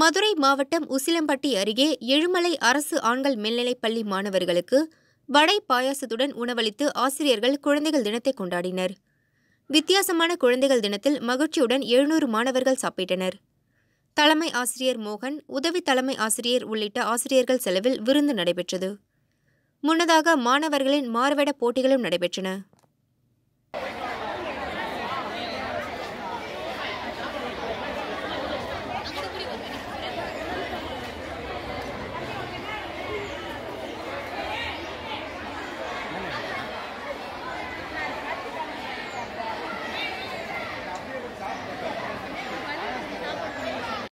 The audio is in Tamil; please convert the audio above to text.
மதுரை மாவட்டம் உசிலம்பட்டி அருகே எழுமலை அரசு ஆண்கள் மேல்நிலைப்பள்ளி மாணவர்களுக்கு வடை பாயாசத்துடன் உணவளித்து ஆசிரியர்கள் குழந்தைகள் தினத்தை கொண்டாடினர் வித்தியாசமான குழந்தைகள் தினத்தில் மகிழ்ச்சியுடன் எழுநூறு மாணவர்கள் சாப்பிட்டனர் தலைமை ஆசிரியர் மோகன் உதவி தலைமை ஆசிரியர் உள்ளிட்ட ஆசிரியர்கள் செலவில் விருந்து நடைபெற்றது முன்னதாக மாணவர்களின் மார்வேட போட்டிகளும் நடைபெற்றன